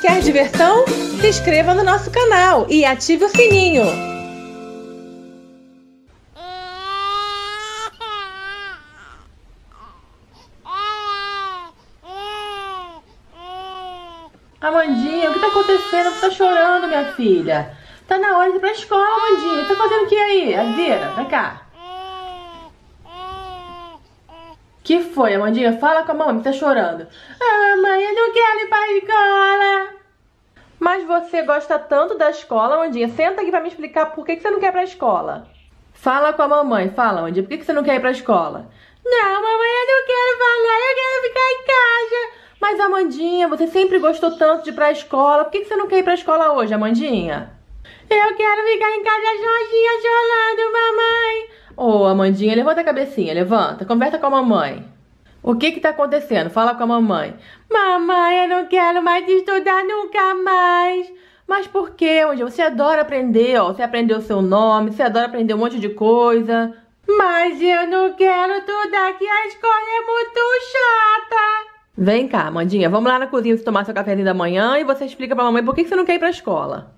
Quer diversão? Se inscreva no nosso canal e ative o sininho. Amandinha, o que tá acontecendo? Você tá chorando, minha filha? Tá na hora de ir pra escola, Amandinha. Tá fazendo o que aí? Vira, vai cá. Que foi, Amandinha? Fala com a mamãe, tá chorando. Ah, mãe, eu não quero ir pra escola. Mas você gosta tanto da escola, Amandinha. Senta aqui pra me explicar por que, que você não quer ir pra escola. Fala com a mamãe, fala, Amandinha, por que, que você não quer ir pra escola? Não, mamãe, eu não quero falar, eu quero ficar em casa. Mas, Amandinha, você sempre gostou tanto de ir pra escola. Por que, que você não quer ir pra escola hoje, Amandinha? Eu quero ficar em casa sozinha chorando, mamãe. Ô, oh, Amandinha, levanta a cabecinha, levanta. Conversa com a mamãe. O que que tá acontecendo? Fala com a mamãe. Mamãe, eu não quero mais estudar nunca mais. Mas por quê, Amandinha? Você adora aprender, ó. Você aprendeu o seu nome, você adora aprender um monte de coisa. Mas eu não quero estudar, que a escola é muito chata. Vem cá, amandinha. vamos lá na cozinha tomar seu cafezinho da manhã e você explica pra mamãe por que, que você não quer ir pra escola.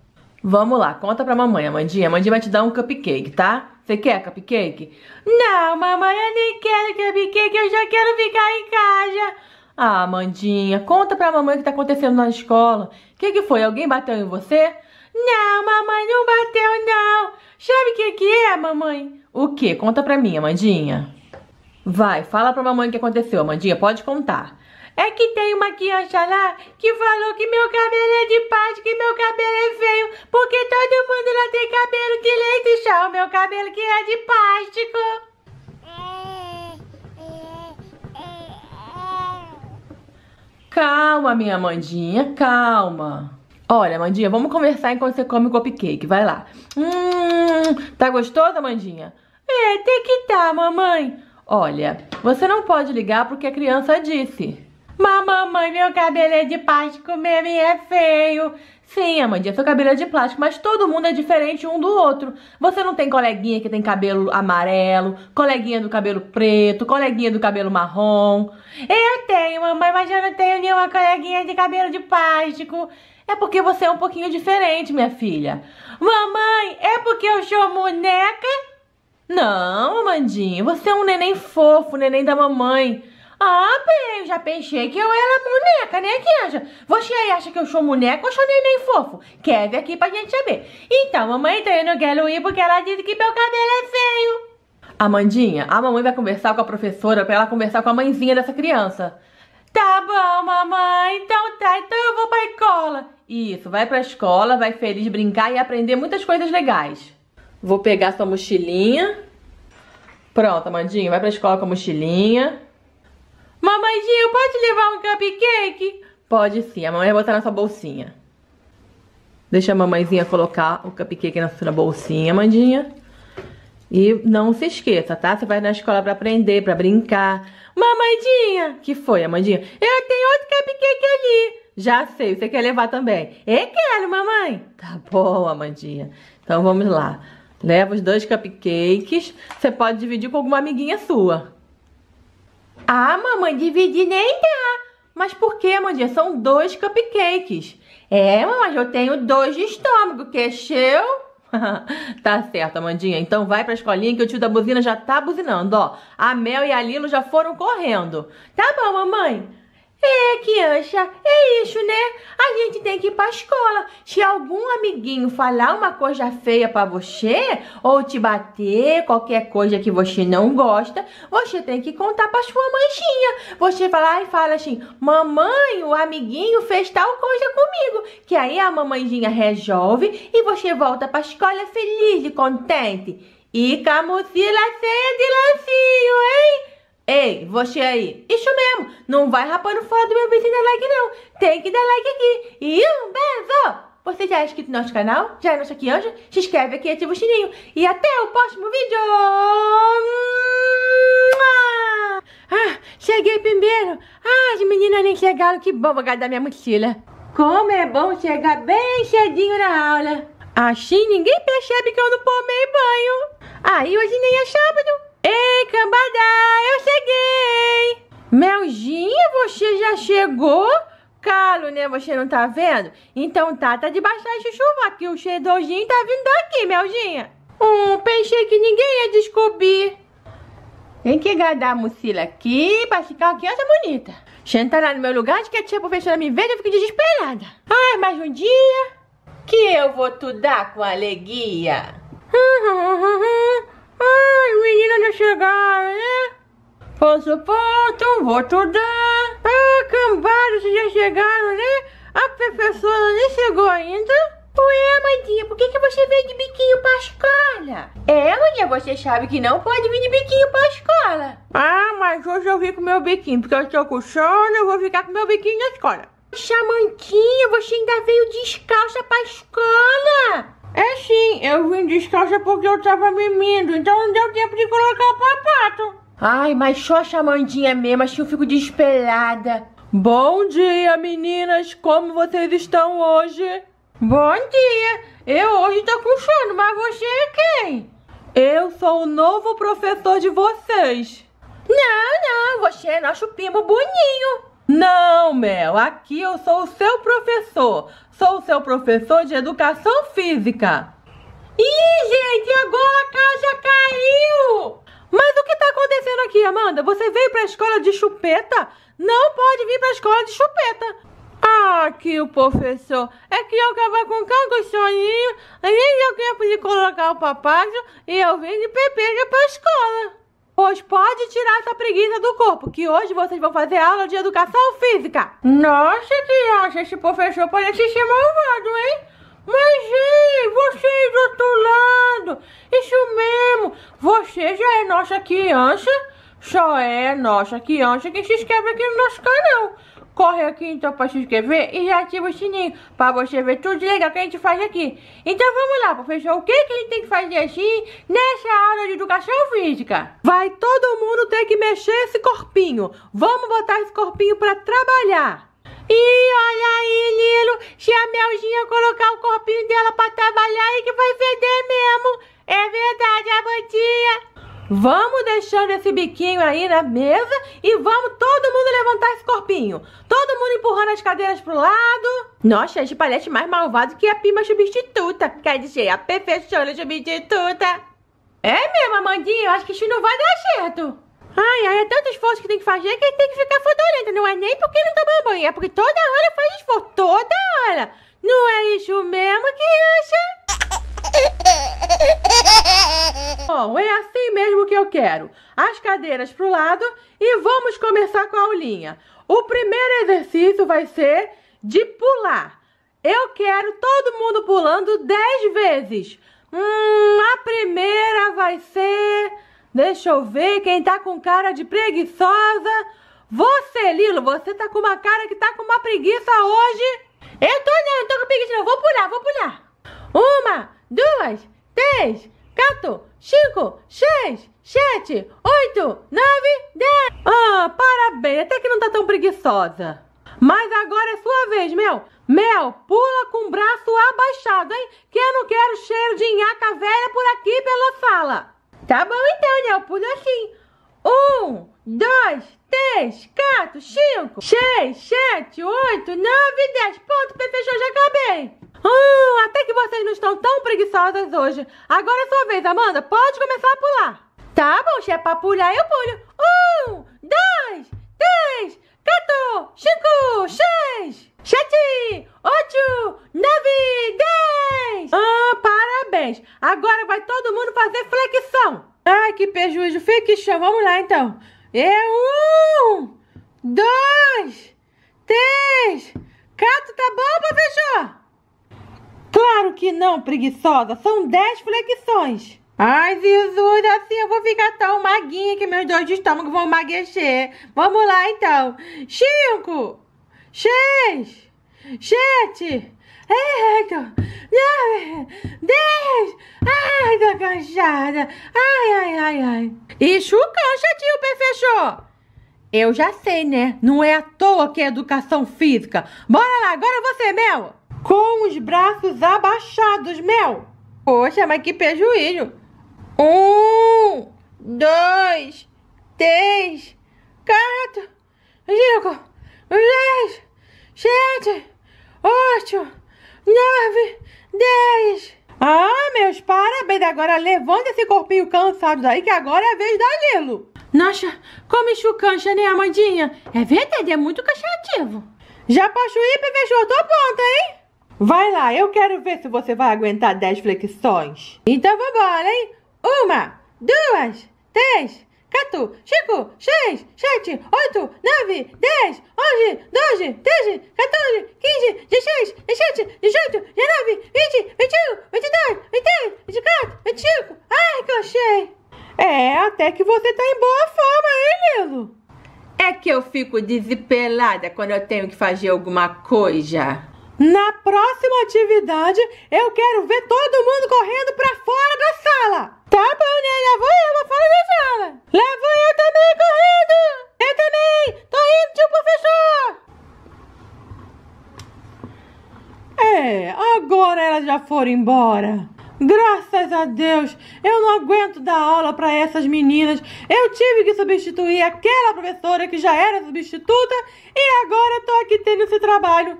Vamos lá, conta pra mamãe, Amandinha. Amandinha vai te dar um cupcake, tá? Você quer cupcake? Não, mamãe, eu nem quero cupcake, eu já quero ficar em casa. Ah, Mandinha, conta pra mamãe o que tá acontecendo na escola. O que, que foi? Alguém bateu em você? Não, mamãe, não bateu, não. Sabe o que, que é, mamãe? O que? Conta pra mim, Amandinha. Vai, fala pra mamãe o que aconteceu, Amandinha. Pode contar. É que tem uma guiancha lá que falou que meu cabelo é de parte, que meu cabelo é feio, porque todo mundo lá tem cabelo de leite e o meu cabelo que é de plástico. Calma, minha Mandinha, calma. Olha, Mandinha, vamos conversar enquanto você come o cupcake, vai lá. Hum, tá gostosa, Mandinha? É, tem que tá, mamãe. Olha, você não pode ligar porque a criança disse. Mamãe, meu cabelo é de plástico mesmo e é feio. Sim, Amandinha, seu cabelo é de plástico, mas todo mundo é diferente um do outro. Você não tem coleguinha que tem cabelo amarelo, coleguinha do cabelo preto, coleguinha do cabelo marrom. Eu tenho, mamãe, mas eu não tenho nenhuma coleguinha de cabelo de plástico. É porque você é um pouquinho diferente, minha filha. Mamãe, é porque eu sou boneca? Não, Amandinha, você é um neném fofo, neném da mamãe. Ah, bem, eu já pensei que eu era boneca, né, Kenja? Você aí acha que eu sou boneca ou sou neném fofo? Quer ver aqui pra gente saber. Então, mamãe tá indo quero ir porque ela disse que meu cabelo é feio. Amandinha, a mamãe vai conversar com a professora pra ela conversar com a mãezinha dessa criança. Tá bom, mamãe, então tá, então eu vou pra escola. Isso, vai pra escola, vai feliz brincar e aprender muitas coisas legais. Vou pegar sua mochilinha. Pronto, Amandinha, vai pra escola com a mochilinha. Mamãe pode levar um cupcake? Pode sim, a mamãe vai botar na sua bolsinha. Deixa a mamãezinha colocar o cupcake na sua bolsinha, Mandinha. E não se esqueça, tá? Você vai na escola pra aprender, pra brincar. Mamandinha! Que foi, Amandinha? Eu tenho outro cupcake ali. Já sei, você quer levar também? Eu quero, mamãe. Tá bom, Amandinha. Então vamos lá. Leva os dois cupcakes. Você pode dividir com alguma amiguinha sua. Ah, mamãe, dividir nem dá. Mas por que, Mandinha? São dois cupcakes. É, mamãe, eu tenho dois de estômago, que é cheio. tá certo, Amandinha. Então vai pra escolinha que o tio da buzina já tá buzinando, ó. A Mel e a Lilo já foram correndo. Tá bom, mamãe. É, criança, é isso, né? A gente tem que ir pra escola. Se algum amiguinho falar uma coisa feia para você, ou te bater, qualquer coisa que você não gosta, você tem que contar pra sua mãezinha. Você vai lá e fala assim, mamãe, o amiguinho fez tal coisa comigo. Que aí a mamãezinha resolve e você volta pra escola feliz e contente. E com a mochila cheia de lanchinho, hein? Ei, você aí. Isso mesmo. Não vai rapando fora do meu vídeo e dar like, não. Tem que dar like aqui. E um beijo. Você já é inscrito no nosso canal? Já é nosso aqui anjo? Se inscreve aqui e ativa o sininho. E até o próximo vídeo. Ah, cheguei primeiro. Ah, as meninas nem chegaram. Que bom, vou guardar minha mochila. Como é bom chegar bem cedinho na aula. Assim ninguém percebe que eu não tomei banho. Ah, hoje nem é sábado. Ei, cara. você já chegou? Calo, né? Você não tá vendo? Então tá, tá debaixo da chuva aqui. O cheirosinho tá vindo daqui, Melzinha. Hum, pensei que ninguém ia descobrir. Tem que guardar a mochila aqui pra ficar aqui, essa bonita. tá lá no meu lugar de que a tia professora me vê, eu fico desesperada. Ai, mais um dia que eu vou dar com alegria. Ai, menina não chegaram, né? ponto vou tudo. Ah, cambados já chegaram, né? A professora nem chegou ainda. Ué, Mandinha, por que, que você veio de biquinho pra escola? É, Mandinha, você sabe que não pode vir de biquinho pra escola. Ah, mas hoje eu vim com meu biquinho, porque eu estou com sono, eu vou ficar com meu biquinho na escola. Chamantinha, você ainda veio descalça pra escola? É sim, eu vim descalça porque eu tava mimindo, então não deu tempo de colocar Ai, mas só a Mandinha mesmo, acho assim que eu fico despelada. Bom dia, meninas! Como vocês estão hoje? Bom dia! Eu hoje tô com sono, mas você é quem? Eu sou o novo professor de vocês. Não, não, você é nosso primo Boninho. Não, Mel, aqui eu sou o seu professor. Sou o seu professor de educação física. Ih, gente, agora a casa caiu! Mas o que está acontecendo aqui, Amanda? Você veio para a escola de chupeta? Não pode vir para a escola de chupeta. Ah, que o professor, é que eu estava com tanto soninho, nem eu tempo de colocar o papágio e eu vim de pepeja para a escola. Pois pode tirar essa preguiça do corpo, que hoje vocês vão fazer aula de educação física. Nossa, que acha esse professor parece ser malvado, hein? Mas ei, você do outro lado, isso mesmo, você já é nossa criança? Só é nossa criança que se inscreve aqui no nosso canal. Corre aqui então para se inscrever e já ativa o sininho para você ver tudo legal que a gente faz aqui. Então vamos lá, professor, o que, que a gente tem que fazer assim nessa aula de educação física? Vai todo mundo ter que mexer esse corpinho. Vamos botar esse corpinho para trabalhar. Ih, olha aí, Lilo. Se a Melzinha colocar o corpinho dela pra trabalhar, aí que vai feder mesmo. É verdade, Amandinha. Vamos deixando esse biquinho aí na mesa e vamos todo mundo levantar esse corpinho. Todo mundo empurrando as cadeiras pro lado. Nossa, a gente parece mais malvado que a Pima Substituta. Quer dizer, a Perfeição Substituta. É mesmo, Amandinha, eu acho que isso não vai dar certo. Ai, ai, é tanto esforço que tem que fazer que tem que ficar fedorento. Não é nem porque ele não toma banho, é porque toda hora faz esforço. Toda hora. Não é isso mesmo, criança? Bom, é assim mesmo que eu quero. As cadeiras pro lado e vamos começar com a aulinha. O primeiro exercício vai ser de pular. Eu quero todo mundo pulando 10 vezes. Hum, a primeira vai ser... Deixa eu ver quem tá com cara de preguiçosa. Você, Lilo, você tá com uma cara que tá com uma preguiça hoje. Eu tô não, eu tô com preguiça não. Vou pular, vou pular. Uma, duas, três, quatro, cinco, seis, sete, oito, nove, dez. Ah, parabéns. Até que não tá tão preguiçosa. Mas agora é sua vez, Mel. Mel, pula com o braço abaixado, hein? Que eu não quero cheiro de nhaca velha por aqui pela sala. Tá bom então, né? Eu pulo assim. Um, dois, três, quatro, cinco, seis, sete, oito, nove, dez. Ponto, fechou, já acabei. Hum, até que vocês não estão tão preguiçosas hoje. Agora é sua vez, Amanda. Pode começar a pular. Tá bom, se é pra pular, eu pulo. Um, dois, três, Cato, cinco, seis, sete, oito, nove, dez. Ah, parabéns. Agora vai todo mundo fazer flexão. Ai, que prejuízo. Flexão, vamos lá então. É um, dois, três, Cato, Tá bom, professor? Claro que não, preguiçosa. São dez flexões. Ai, Zizu, assim eu vou ficar tão maguinha que meus dois de estômago vão maguecher. Vamos lá, então. Cinco, seis, sete, Eita. nove, dez. Ai, tô cansada. Ai, ai, ai, ai. E cansa, tio fechou. Eu já sei, né? Não é à toa que é educação física. Bora lá, agora você, Mel. Com os braços abaixados, Mel. Poxa, mas que prejuízo. Um, dois, três, quatro, cinco, seis, sete, oito, nove, dez. Ah, meus parabéns. Agora levanta esse corpinho cansado daí que agora é a vez da Lilo. Nossa, como chucancha, né, Amandinha? É verdade, é muito cachativo. Já posso ir, professor? Tô pronta, hein? Vai lá, eu quero ver se você vai aguentar 10 flexões. Então vambora, hein? uma, duas, três, quatro, cinco, seis, sete, oito, nove, dez, onze, doze, treze, 14, quinze, dezesseis, dezessete, dezoito, dezenove, vinte, vinte e um, vinte e dois, vinte e três, vinte e quatro, vinte e cinco. Ai, que eu achei! É, até que você tá em boa forma, hein, Lilo? É que eu fico desesperada quando eu tenho que fazer alguma coisa. Na próxima atividade, eu quero ver todo mundo correndo para fora da sala. Tá bom, né? Lá vou eu, lá fora da sala. Lá vou eu também correndo. Eu também. Tô indo, tio professor. É, agora elas já foram embora. Graças a Deus, eu não aguento dar aula para essas meninas. Eu tive que substituir aquela professora que já era substituta e agora eu tô aqui tendo esse trabalho.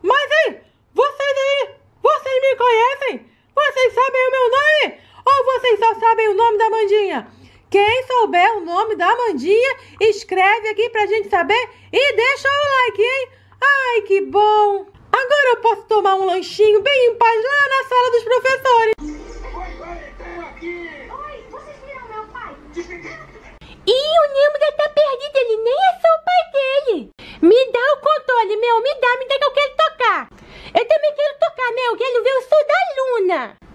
Mas, hein, vocês aí, vocês me conhecem? Vocês sabem o meu nome? Ou vocês só sabem o nome da Mandinha? Quem souber o nome da Mandinha, escreve aqui pra gente saber e deixa o like, hein? Ai, que bom! Agora eu posso tomar um lanchinho bem em paz lá na sala dos professores. Oi, vocês viram meu pai? Ih, o Nemo já tá perdido, ele nem é seu pai dele. Me dá o controle, meu, me dá, me dá que eu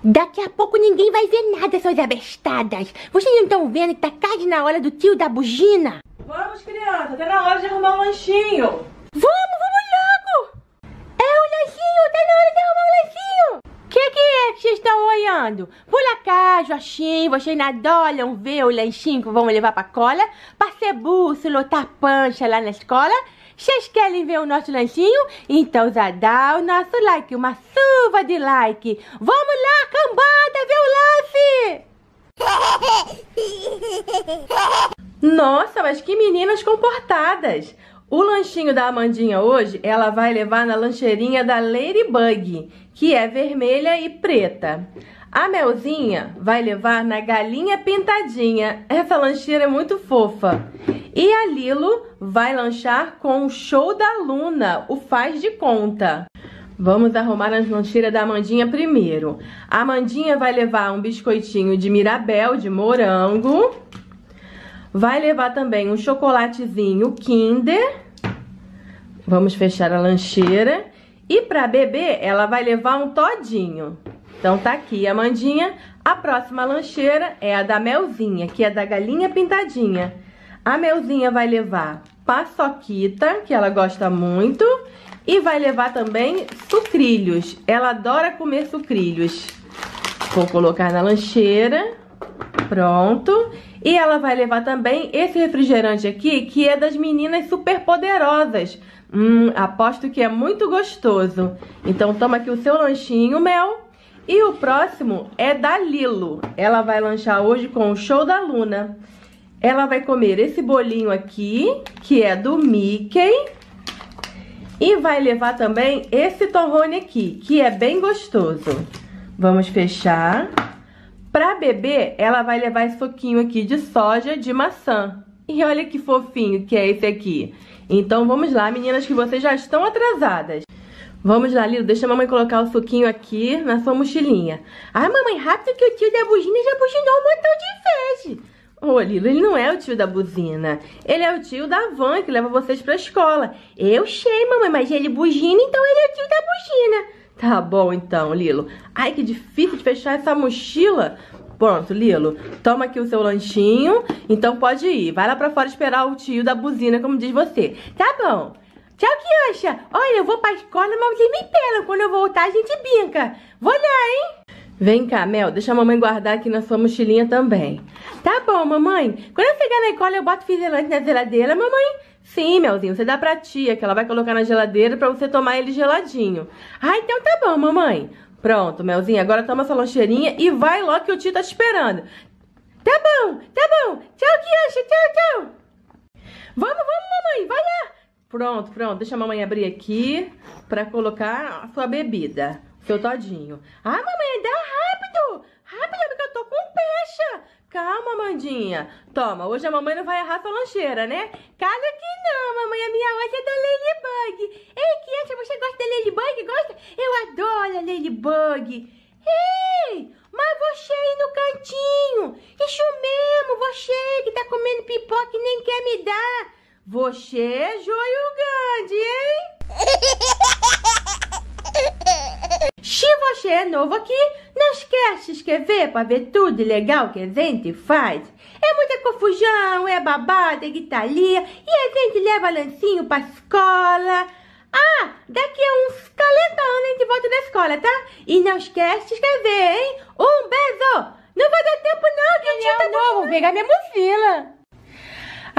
Daqui a pouco ninguém vai ver nada, suas abestadas. Vocês não estão vendo que tá quase na hora do tio da bugina? Vamos, criança, tá na hora de arrumar um lanchinho. Vamos, vamos logo! É o lanchinho, tá na hora de arrumar o lanchinho. Que que é que vocês estão olhando? Por acaso, assim, vocês não olham, ver o lanchinho que vão levar pra cola? Pra ser bússola lotar pancha lá na escola? Vocês querem ver o nosso lanchinho? Então já dá o nosso like, uma chuva de like. Vamos lá, cambada, ver o lance! Nossa, mas que meninas comportadas! O lanchinho da Amandinha hoje, ela vai levar na lancheirinha da Ladybug, que é vermelha e preta. A Melzinha vai levar na galinha pintadinha. Essa lancheira é muito fofa. E a Lilo vai lanchar com o show da Luna, o faz de conta. Vamos arrumar as lancheiras da Amandinha primeiro. A Amandinha vai levar um biscoitinho de mirabel, de morango. Vai levar também um chocolatezinho Kinder. Vamos fechar a lancheira. E para bebê ela vai levar um todinho. Então tá aqui a Mandinha. A próxima lancheira é a da Melzinha, que é da Galinha Pintadinha. A Melzinha vai levar paçoquita, que ela gosta muito, e vai levar também sucrilhos. Ela adora comer sucrilhos. Vou colocar na lancheira. Pronto. E ela vai levar também esse refrigerante aqui, que é das meninas superpoderosas. Hum, aposto que é muito gostoso. Então toma aqui o seu lanchinho, Mel. E o próximo é da Lilo. Ela vai lanchar hoje com o Show da Luna. Ela vai comer esse bolinho aqui, que é do Mickey. E vai levar também esse torrone aqui, que é bem gostoso. Vamos fechar. Pra beber, ela vai levar esse foquinho aqui de soja de maçã. E olha que fofinho que é esse aqui. Então vamos lá, meninas, que vocês já estão atrasadas. Vamos lá, Lilo, deixa a mamãe colocar o suquinho aqui na sua mochilinha. Ai, mamãe, rápido que o tio da buzina já buzinou um montão de vezes. Ô, Lilo, ele não é o tio da buzina. Ele é o tio da van que leva vocês pra escola. Eu sei, mamãe, mas ele buzina, então ele é o tio da buzina. Tá bom, então, Lilo. Ai, que difícil de fechar essa mochila. Pronto, Lilo, toma aqui o seu lanchinho. Então pode ir. Vai lá pra fora esperar o tio da buzina, como diz você. Tá bom. Tchau, Kiancha. Olha, eu vou pra escola, mas vocês me pena. Quando eu voltar, a gente brinca. Vou lá, hein? Vem cá, Mel, deixa a mamãe guardar aqui na sua mochilinha também. Tá bom, mamãe. Quando eu chegar na escola, eu boto fiselante na geladeira, mamãe? Sim, Melzinho, você dá pra tia, que ela vai colocar na geladeira pra você tomar ele geladinho. Ah, então tá bom, mamãe. Pronto, Melzinho, agora toma essa lancheirinha e vai logo que o tio tá te esperando. Tá bom, tá bom. Tchau, Kiancha, tchau, tchau. Vamos, vamos, mamãe, vai lá. Pronto, pronto. Deixa a mamãe abrir aqui pra colocar a sua bebida. O seu todinho. Ah, mamãe, dá rápido! Rápido, porque eu tô com peixe. Calma, Mandinha. Toma, hoje a mamãe não vai errar sua lancheira, né? Claro que não, mamãe. A minha hoje é da Ladybug. Ei, criança, você gosta da Ladybug? Gosta? Eu adoro a Ladybug. Ei, mas você aí no cantinho. Isso mesmo, você que tá comendo pipoca e nem quer me dar. Você é joio grande, hein? Se você é novo aqui, não esquece de inscrever para ver tudo legal que a gente faz. É muita confusão, é babada, é guitarria e a gente leva lancinho para escola. Ah, daqui a uns 40 anos a gente volta da escola, tá? E não esquece de escrever, hein? Um beijo! Não vai dar tempo não, que a gente tá novo, pegar minha mochila.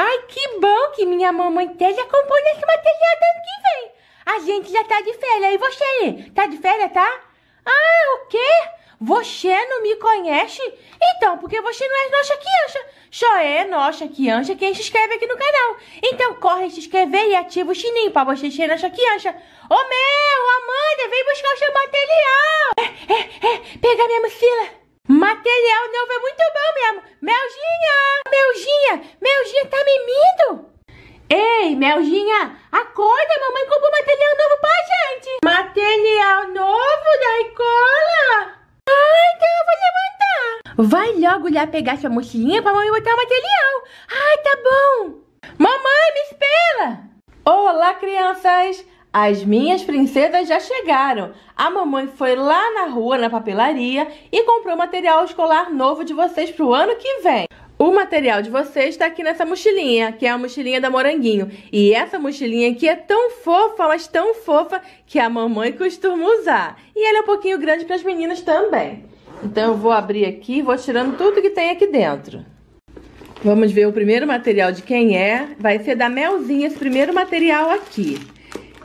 Ai, que bom que minha mamãe Télia compõe esse material do ano que vem. A gente já tá de férias. E você? Tá de férias, tá? Ah, o quê? Você não me conhece? Então, porque você não é nossa criança. Só é nossa criança quem se inscreve aqui no canal. Então, corre se inscrever e ativa o sininho pra você ser nossa criança. Ô, meu, Amanda, vem buscar o seu material. É, é, é, pega minha mochila. Material novo é muito bom mesmo. Melzinha! Melzinha! Melzinha tá mimindo? Ei, Melzinha! Acorda, mamãe comprou material novo pra gente! Material novo da escola? Ai, então eu vou levantar. Vai logo lá pegar sua mochilinha pra mamãe botar o material. Ai, tá bom. Mamãe, me espera. Olá, crianças. As minhas princesas já chegaram. A mamãe foi lá na rua, na papelaria, e comprou material escolar novo de vocês para o ano que vem. O material de vocês está aqui nessa mochilinha, que é a mochilinha da Moranguinho. E essa mochilinha aqui é tão fofa, mas tão fofa, que a mamãe costuma usar. E ela é um pouquinho grande para as meninas também. Então eu vou abrir aqui e vou tirando tudo que tem aqui dentro. Vamos ver o primeiro material de quem é. Vai ser da Melzinha esse primeiro material aqui.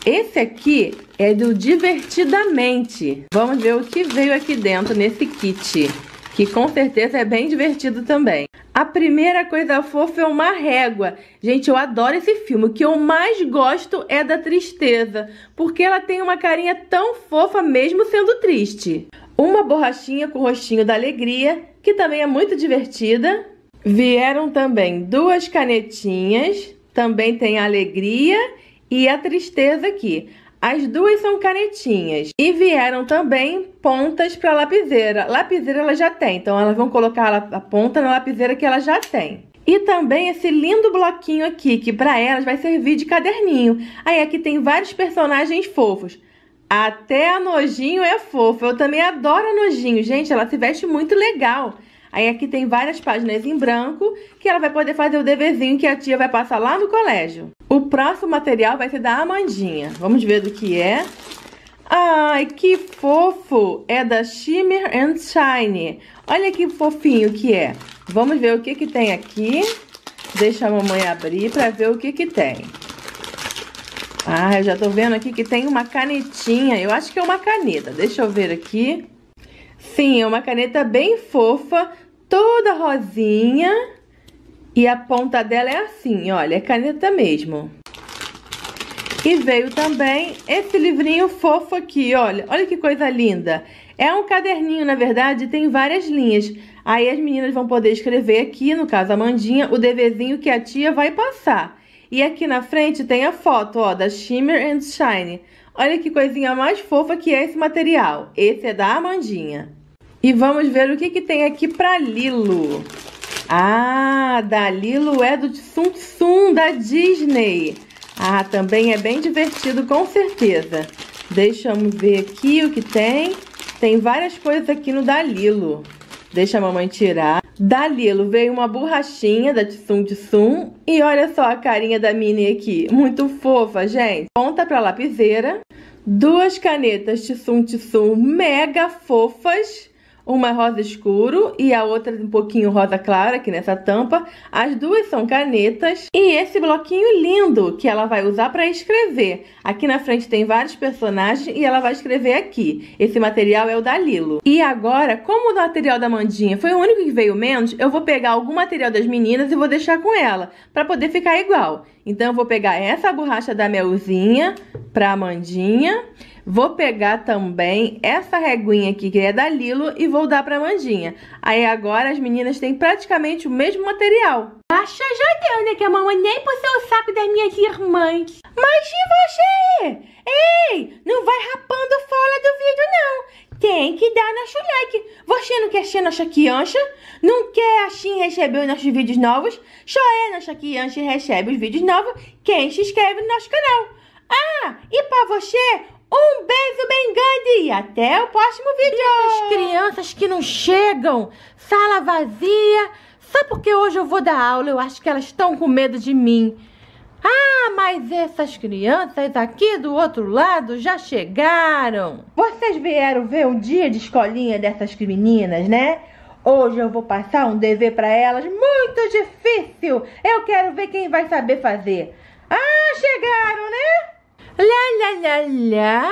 Esse aqui é do Divertidamente. Vamos ver o que veio aqui dentro nesse kit, que com certeza é bem divertido também. A primeira coisa fofa é uma régua. Gente, eu adoro esse filme. O que eu mais gosto é da tristeza, porque ela tem uma carinha tão fofa mesmo sendo triste. Uma borrachinha com o rostinho da alegria, que também é muito divertida. Vieram também duas canetinhas, também tem a alegria e a tristeza aqui. É as duas são canetinhas e vieram também pontas para lapiseira. Lapiseira ela já tem, então elas vão colocar a ponta na lapiseira que ela já tem. E também esse lindo bloquinho aqui, que para elas vai servir de caderninho. Aí aqui tem vários personagens fofos. Até a Nojinho é fofa. Eu também adoro a Nojinho, gente. Ela se veste muito legal. Aí aqui tem várias páginas em branco que ela vai poder fazer o deverzinho que a tia vai passar lá no colégio. O próximo material vai ser da Amandinha. Vamos ver do que é. Ai, que fofo! É da Shimmer and Shine. Olha que fofinho que é. Vamos ver o que que tem aqui. Deixa a mamãe abrir para ver o que que tem. Ah, eu já tô vendo aqui que tem uma canetinha. Eu acho que é uma caneta. Deixa eu ver aqui. Sim, é uma caneta bem fofa, toda rosinha. E a ponta dela é assim, olha, é caneta mesmo. E veio também esse livrinho fofo aqui, olha. Olha que coisa linda. É um caderninho, na verdade, tem várias linhas. Aí as meninas vão poder escrever aqui, no caso a Mandinha, o deverzinho que a tia vai passar. E aqui na frente tem a foto, ó, da Shimmer and Shine. Olha que coisinha mais fofa que é esse material. Esse é da Amandinha. E vamos ver o que, que tem aqui para Lilo. Ah, da Lilo é do Tsum Tsum da Disney. Ah, também é bem divertido, com certeza. Deixa eu ver aqui o que tem. Tem várias coisas aqui no Dalilo. Deixa a mamãe tirar. Dalilo veio uma borrachinha da Tsum Tsum. E olha só a carinha da Minnie aqui. Muito fofa, gente. Ponta pra lapiseira. Duas canetas Tsum Tsum mega fofas uma rosa escuro e a outra um pouquinho rosa clara aqui nessa tampa. As duas são canetas e esse bloquinho lindo que ela vai usar para escrever. Aqui na frente tem vários personagens e ela vai escrever aqui. Esse material é o da Lilo. E agora, como o material da Mandinha foi o único que veio menos, eu vou pegar algum material das meninas e vou deixar com ela para poder ficar igual. Então eu vou pegar essa borracha da Melzinha para Mandinha Vou pegar também essa reguinha aqui, que é da Lilo, e vou dar pra Mandinha. Aí agora as meninas têm praticamente o mesmo material. Acha já deu, né, que a mamãe nem puxou o saco das minhas irmãs. Mas e você? Ei, não vai rapando fora do vídeo, não. Tem que dar nosso like. Você não quer ser nossa criança? Não quer assim receber os nossos vídeos novos? Só é nossa criança e recebe os vídeos novos quem se inscreve no nosso canal. Ah, e para você, um beijo bem grande e até o próximo vídeo. E essas crianças que não chegam, sala vazia, só porque hoje eu vou dar aula, eu acho que elas estão com medo de mim. Ah, mas essas crianças aqui do outro lado já chegaram. Vocês vieram ver um dia de escolinha dessas meninas, né? Hoje eu vou passar um dever para elas muito difícil. Eu quero ver quem vai saber fazer. Ah, chegaram, né? Lá, lá, lá, lá,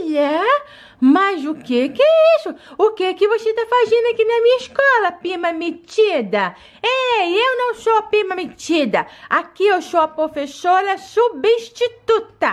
lá. Mas o que que é isso? O que que você tá fazendo aqui na minha escola, pima metida? Ei, é, eu não sou pima metida. Aqui eu sou a professora substituta.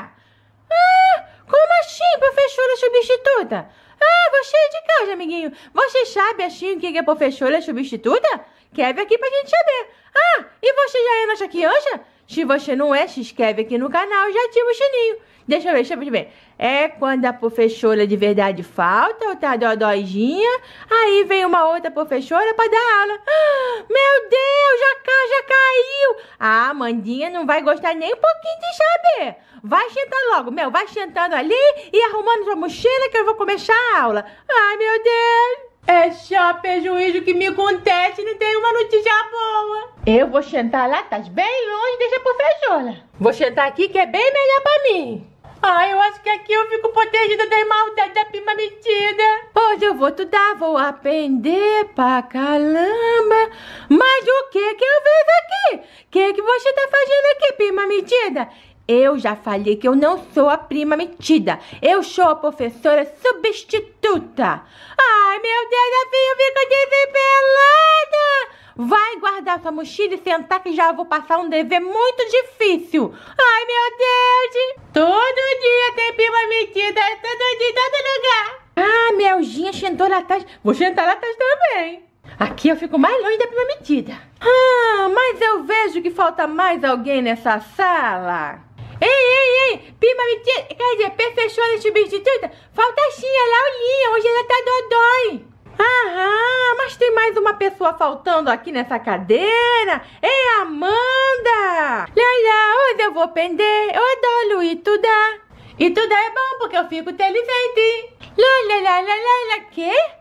Ah, como assim, professora substituta? Ah, você é de casa, amiguinho. Você sabe assim o que é professora substituta? Quer vir aqui pra gente saber. Ah, e você já é nossa criança? Se você não é, se inscreve aqui no canal e já ativa o sininho. Deixa eu ver, deixa eu ver. É quando a professora de verdade falta ou tá dodóizinha, aí vem uma outra professora para dar aula. Ah, meu Deus, já, ca, já caiu. A Amandinha não vai gostar nem um pouquinho de saber. Vai sentando logo, meu, vai sentando ali e arrumando sua mochila que eu vou começar a aula. Ai, meu Deus. É só prejuízo que me acontece, não tem uma notícia boa. Eu vou sentar lá, tá bem longe, deixa feijola. Vou sentar aqui que é bem melhor pra mim. Ah, eu acho que aqui eu fico protegida da maldade da prima metida. Hoje eu vou estudar, vou aprender pra caramba. Mas o que que eu vejo aqui? O que que você tá fazendo aqui, prima metida? Eu já falei que eu não sou a prima metida. Eu sou a professora substituta. Ai, meu Deus, a filha fica desempelada. Vai guardar sua mochila e sentar que já vou passar um dever muito difícil. Ai, meu Deus. Todo dia tem prima metida. Todo dia, todo lugar. Ah, Melzinha sentou lá atrás. Vou sentar lá atrás também. Aqui eu fico mais longe da prima metida. Ah, mas eu vejo que falta mais alguém nessa sala. Ei, ei, ei, prima, quer dizer, perfeições substituta? Falta a Xinha, Laulinha, hoje ela tá dodói. Aham, mas tem mais uma pessoa faltando aqui nessa cadeira. É Amanda! Leila, hoje eu vou pender, eu adoro E tudo é bom porque eu fico inteligente. Lá, lá, lá, lá, lá, lá, que?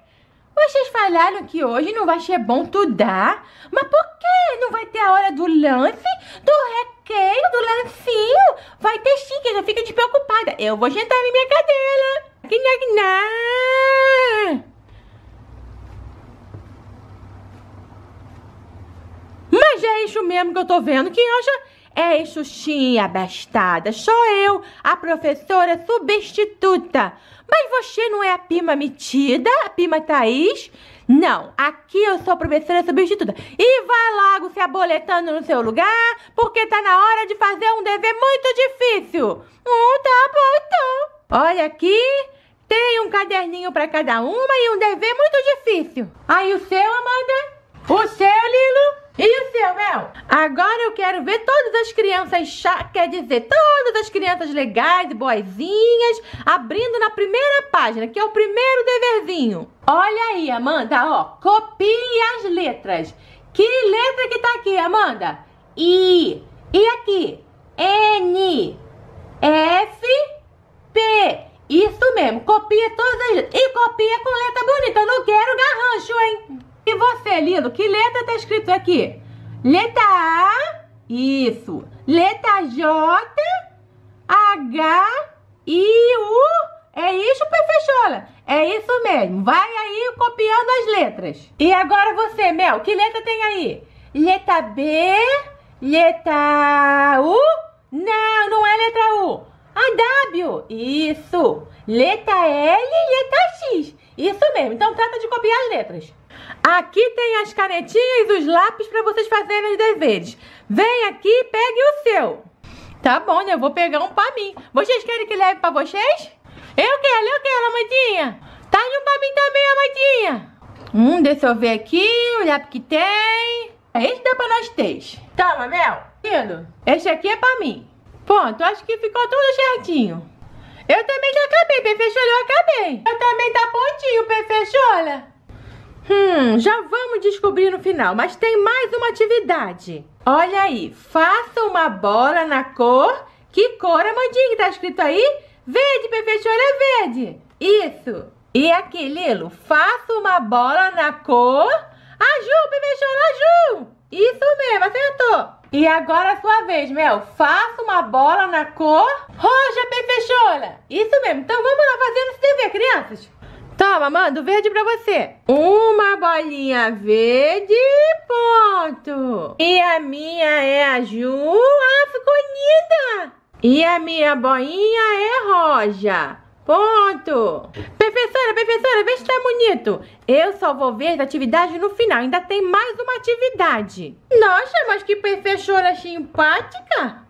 Vocês falaram que hoje não vai ser bom dar, Mas por que não vai ter a hora do lance, do recreio, do lancinho? Vai ter sim, que fica fico despreocupada. Eu vou sentar na minha cadeira. Gná, gná. Mas é isso mesmo que eu tô vendo. Quem acha isso, Xuxinha, bestada, sou eu, a professora substituta. Mas você não é a Pima metida, a Pima Thaís? Não, aqui eu sou a professora substituta. E vai logo se aboletando no seu lugar, porque tá na hora de fazer um dever muito difícil. Hum, tá bom então. Olha aqui, tem um caderninho para cada uma e um dever muito difícil. Aí o seu, Amanda? O seu, Lilo? E o seu, Mel? Agora eu quero ver todas as crianças chá, quer dizer, todas as crianças legais e boazinhas, abrindo na primeira página, que é o primeiro deverzinho. Olha aí, Amanda, ó, copie as letras. Que letra que tá aqui, Amanda? I. E aqui? N. F. P. Isso mesmo, copia todas as letras. E copia com letra bonita, eu não quero garrancho, hein? E você, lindo, que letra tá escrito aqui? Letra A, isso. Letra J, H, I, U. É isso, professora? É isso mesmo. Vai aí copiando as letras. E agora você, Mel, que letra tem aí? Letra B, letra U? Não, não é letra U. A W, isso. Letra L, letra X. Isso mesmo. Então trata de copiar as letras. Aqui tem as canetinhas e os lápis para vocês fazerem os deveres. Vem aqui e pegue o seu. Tá bom, né? Eu vou pegar um para mim. Vocês querem que leve para vocês? Eu quero, eu quero, amadinha. Tá um para mim também, amadinha. Hum, deixa eu ver aqui o lápis que tem. É, esse dá para nós três. Toma, Mel. Lindo. Esse aqui é para mim. Pronto, acho que ficou tudo certinho. Eu também já acabei, Perfeijola, eu acabei. Eu também tá pontinho, olha. Hum, já vamos descobrir no final, mas tem mais uma atividade. Olha aí, faça uma bola na cor... Que cor, é Amandinha, que tá escrito aí? Verde, Pepeixoura, é verde. Isso. E aqui, Lilo, faça uma bola na cor... Azul, Pepeixoura, azul. Isso mesmo, acertou. E agora é a sua vez, Mel. Faça uma bola na cor roxa, Pepeixoura. Isso mesmo. Então vamos lá fazendo esse dever, crianças. Toma, manda o verde pra você. Uma bolinha verde, ponto. E a minha é a Ju ah, linda. E a minha boinha é Roja. Ponto! Professora, professora, vê se tá bonito. Eu só vou ver as atividades no final. Ainda tem mais uma atividade. Nossa, mas que professora simpática.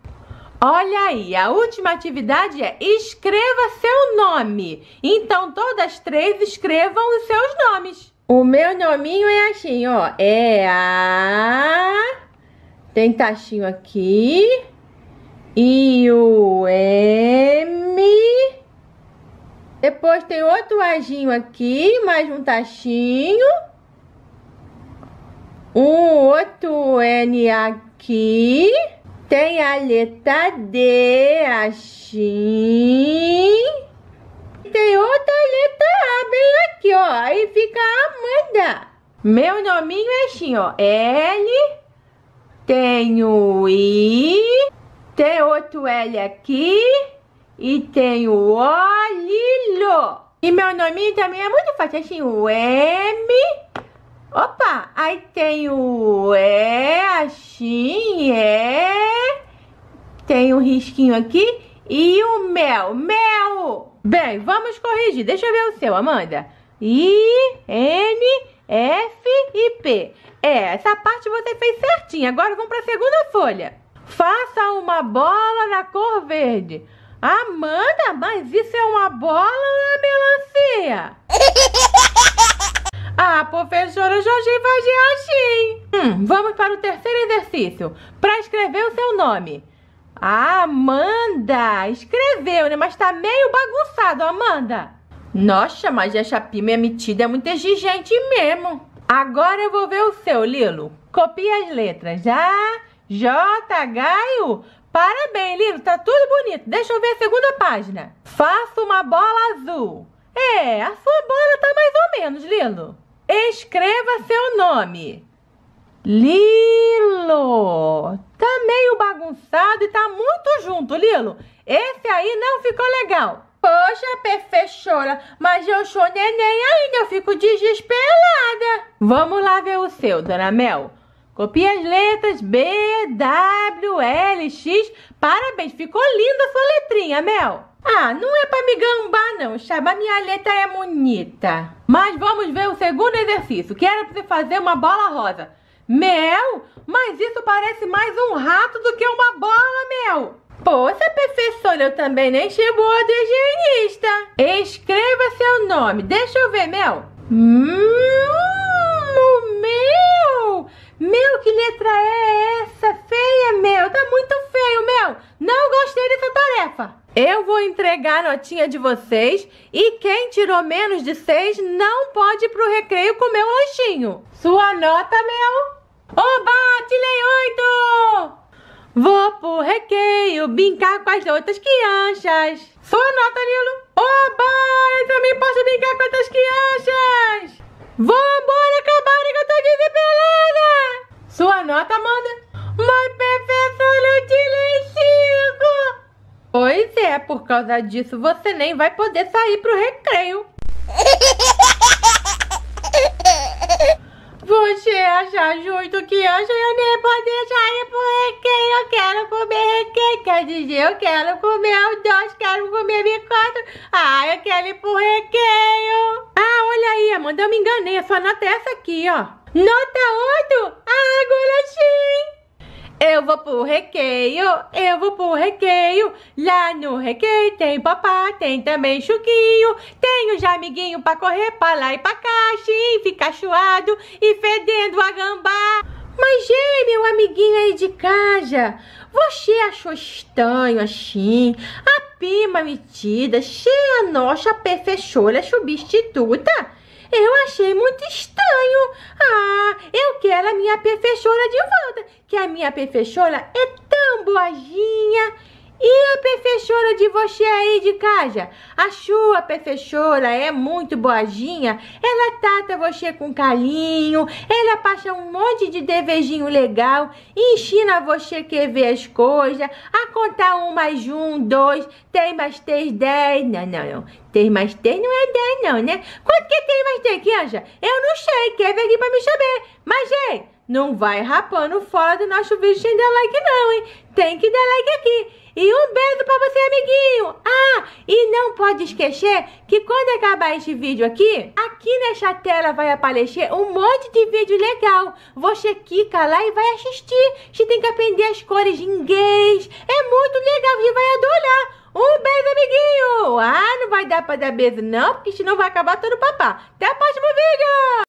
Olha aí, a última atividade é escreva seu nome. Então, todas três escrevam os seus nomes. O meu nominho é assim, ó. É a... Tem tachinho tá assim, aqui. E o M... Depois tem outro ajinho aqui, mais um tachinho. Um outro N aqui tem a letra D, assim. Tem outra letra A bem aqui, ó. Aí fica Amanda. Meu nominho é assim, ó. L, tem o I, tem outro L aqui e tem o O, Lilo. E meu nominho também é muito fácil, é assim, o M, Opa, aí tem o é, assim, é. Tem um risquinho aqui e o mel, mel. Bem, vamos corrigir. Deixa eu ver o seu, Amanda. I, N, F e P. É, essa parte você fez certinho. Agora vamos para a segunda folha. Faça uma bola na cor verde. Amanda, mas isso é uma bola ou é uma melancia? Ah, professora Jorginho vai de Hum, vamos para o terceiro exercício. Para escrever o seu nome. Amanda! Escreveu, né? Mas tá meio bagunçado, Amanda. Nossa, mas essa pima é metida, é muito exigente mesmo. Agora eu vou ver o seu, Lilo. Copia as letras. já. J, H U. Parabéns, Lilo, tá tudo bonito. Deixa eu ver a segunda página. Faça uma bola azul. É, a sua bola tá mais ou menos, Lilo. Escreva seu nome. Lilo. Tá meio bagunçado e tá muito junto, Lilo. Esse aí não ficou legal. Poxa, perfeitora, mas eu sou neném ainda, eu fico desesperada. Vamos lá ver o seu, Dona Mel. Copie as letras B, W, L, X Parabéns, ficou linda a sua letrinha, Mel. Ah, não é pra me gambar não, chama minha letra é bonita. Mas vamos ver o segundo exercício, que era pra você fazer uma bola rosa. Mel, mas isso parece mais um rato do que uma bola, Mel. Poxa, professora, eu também nem chegou de higienista. Escreva seu nome. Deixa eu ver, Mel. Hum, meu! Meu, que letra é essa? Feia, meu. Tá muito feio, meu. Não gostei dessa tarefa. Eu vou entregar a notinha de vocês e quem tirou menos de seis não pode ir pro recreio comer um lanchinho. Sua nota, meu? Oba, tirei oito. Vou pro recreio brincar com as outras crianças. Sua nota, Nilo? Oba, eu também posso brincar com as outras crianças! Vambora acabar que eu tô desesperada. Sua nota, Amanda? Mas, professor, eu tirei cinco! Pois é, por causa disso você nem vai poder sair pro recreio. Você acha justo que eu sou nem poder sair por requeiro? Eu quero comer requeiro, quer dizer, eu quero comer o doce, quero comer bicoto. Ah, eu quero ir por requeiro. Ah, olha aí, Amanda, eu me enganei, a sua nota é essa aqui, ó. Nota 8? Ah, agora sim! Eu vou pro requeio, eu vou pro requeio. Lá no requeio tem papá, tem também chuquinho. Tem já amiguinho pra correr pra lá e pra cá, Xim, ficar chuado e fedendo a gambá. Mas, ei, meu amiguinho aí de casa, você achou estranho assim? A pima metida, cheia nossa perfeiçoura substituta? Eu achei muito estranho. Ah, eu quero a minha perfechora de volta que a minha perfeiçora é tão boazinha. E a perfeiçora de você aí de casa? A sua perfeiçora é muito boazinha? Ela trata você com carinho, ela passa um monte de devejinho legal, ensina você a ver as coisas, a contar um mais um, dois, tem mais três, dez. Não, não, não. Tem mais três não é dez, não, né? Quanto que tem mais três, Kianja? Eu não sei, quer ver aqui pra me saber. Mas, gente... Não vai rapando fora do nosso vídeo sem dar like não, hein? Tem que dar like aqui. E um beijo pra você, amiguinho. Ah, e não pode esquecer que quando acabar este vídeo aqui, aqui nessa tela vai aparecer um monte de vídeo legal. Você clica lá e vai assistir. Você tem que aprender as cores de inglês. É muito legal, você vai adorar. Um beijo, amiguinho. Ah, não vai dar pra dar beijo não, porque senão vai acabar todo papá. Até o próximo vídeo.